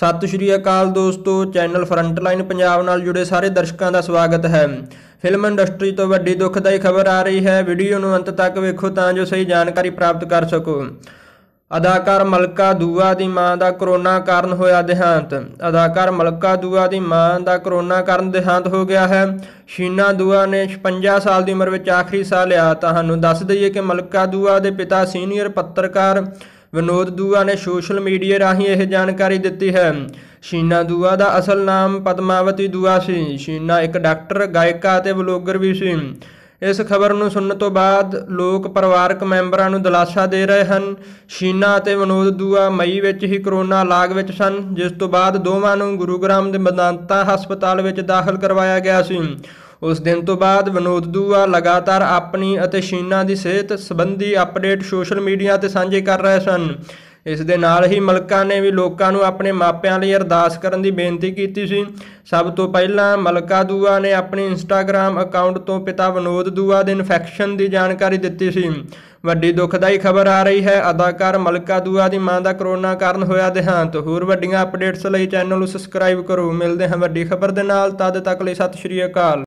ਸਤਿ ਸ਼੍ਰੀ ਅਕਾਲ ਦੋਸਤੋ channel frontline Punjab ਨਾਲ ਜੁੜੇ ਸਾਰੇ ਦਰਸ਼ਕਾਂ ਦਾ ਸਵਾਗਤ ਹੈ ਫਿਲਮ ਇੰਡਸਟਰੀ ਤੋਂ ਵੱਡੀ ਦੁਖਦਾਈ ਖਬਰ ਆ ਰਹੀ ਹੈ ਵੀਡੀਓ ਨੂੰ ਅੰਤ ਤੱਕ ਵੇਖੋ ਤਾਂ ਜੋ ਸਹੀ ਜਾਣਕਾਰੀ ਪ੍ਰਾਪਤ ਕਰ ਸਕੋ ਅਦਾਕਾਰ ਮਲਕਾ ਦੂਆ ਦੀ ਮਾਂ ਦਾ ਕਰੋਨਾ ਕਾਰਨ ਹੋਇਆ ਦੇਹਾਂਤ ਅਦਾਕਾਰ ਮਲਕਾ ਦੂਆ ਦੀ ਮਾਂ ਦਾ ਕਰੋਨਾ ਕਾਰਨ ਦੇਹਾਂਤ ਹੋ ਗਿਆ ਹੈ ਸ਼ੀਨਾ ਦੂਆ ਨੇ 56 ਸਾਲ ਦੀ ਉਮਰ ਵਿੱਚ ਆਖਰੀ ਸਾਹ ਲਿਆ ਤੁਹਾਨੂੰ ਦੱਸ ਦਈਏ ਕਿ ਮਲਕਾ ਦੂਆ ਦੇ ਪਿਤਾ ਸੀਨੀਅਰ ਪੱਤਰਕਾਰ ਵਿਨੋਦ ਦੂਆ ਨੇ ਸੋਸ਼ਲ ਮੀਡੀਆ ਰਾਹੀਂ ਇਹ ਜਾਣਕਾਰੀ ਦਿੱਤੀ ਹੈ ਸ਼ੀਨਾ ਦੂਆ ਦਾ ਅਸਲ ਨਾਮ ਪਦਮਾਵਤੀ ਦੂਆ ਸੀ ਸ਼ੀਨਾ ਇੱਕ ਡਾਕਟਰ ਗਾਇਕਾ ਅਤੇ ਵਲੋਗਰ ਵੀ ਸੀ ਇਸ ਖਬਰ ਨੂੰ ਸੁਣਨ ਤੋਂ ਬਾਅਦ ਲੋਕ ਪਰਿਵਾਰਕ ਮੈਂਬਰਾਂ ਨੂੰ ਦਲਾਸਾ ਦੇ ਰਹੇ ਹਨ ਸ਼ੀਨਾ ਅਤੇ ਵਿਨੋਦ ਦੂਆ ਮਈ ਵਿੱਚ ਹੀ ਕਰੋਨਾ ਲਾਗ ਵਿੱਚ ਸਨ ਜਿਸ ਤੋਂ ਬਾਅਦ ਦੋਵਾਂ ਨੂੰ ਗੁਰੂਗ੍ਰਾਮ ਦੇ ਮਦਾਨਤਾ ਹਸਪਤਾਲ ਵਿੱਚ ਦਾਖਲ ਕਰਵਾਇਆ ਗਿਆ ਸੀ ਉਸ ਦਿਨ ਤੋਂ ਬਾਅਦ ਵਿਨੋਦ ਦੂਆ ਲਗਾਤਾਰ ਆਪਣੀ ਅਤੇ ਸ਼ੀਨਾ ਦੀ ਸਿਹਤ ਸੰਬੰਧੀ ਅਪਡੇਟ ਸੋਸ਼ਲ ਮੀਡੀਆ ਤੇ ਸਾਂਝੇ ਕਰ ਰਹੇ ਸਨ ਇਸ ਦੇ ਨਾਲ ਹੀ ਮਲਕਾ ਨੇ ਵੀ ਲੋਕਾਂ ਨੂੰ ਆਪਣੇ ਮਾਪਿਆਂ ਲਈ ਅਰਦਾਸ ਕਰਨ ਦੀ ਬੇਨਤੀ ਕੀਤੀ ਸੀ ਸਭ ਤੋਂ ਪਹਿਲਾਂ ਮਲਕਾ ਦੂਆ ਨੇ ਆਪਣੇ ਇੰਸਟਾਗ੍ਰam ਅਕਾਊਂਟ ਤੋਂ ਪਿਤਾ ਵਿਨੋਦ ਦੂਆ ਦੇ ਇਨਫੈਕਸ਼ਨ ਦੀ ਜਾਣਕਾਰੀ ਦਿੱਤੀ ਸੀ ਵੱਡੀ ਦੁਖਦਾਈ ਖਬਰ ਆ ਰਹੀ ਹੈ ਅਦਾਕਾਰ ਮਲਕਾ ਦੂਆ ਦੀ ਮਾਂ ਦਾ ਕਰੋਨਾ ਕਾਰਨ ਹੋਇਆ ਦੇਹਾਂਤ ਹੋਰ ਵੱਡੀਆਂ ਅਪਡੇਟਸ ਲਈ ਚੈਨਲ ਨੂੰ ਸਬਸਕ੍ਰਾਈਬ ਕਰੋ ਮਿਲਦੇ ਹਾਂ ਵੱਡੀ ਖਬਰ ਦੇ ਨਾਲ ਤਦ ਤੱਕ ਲਈ ਸਤਿ ਸ਼੍ਰੀ ਅਕਾਲ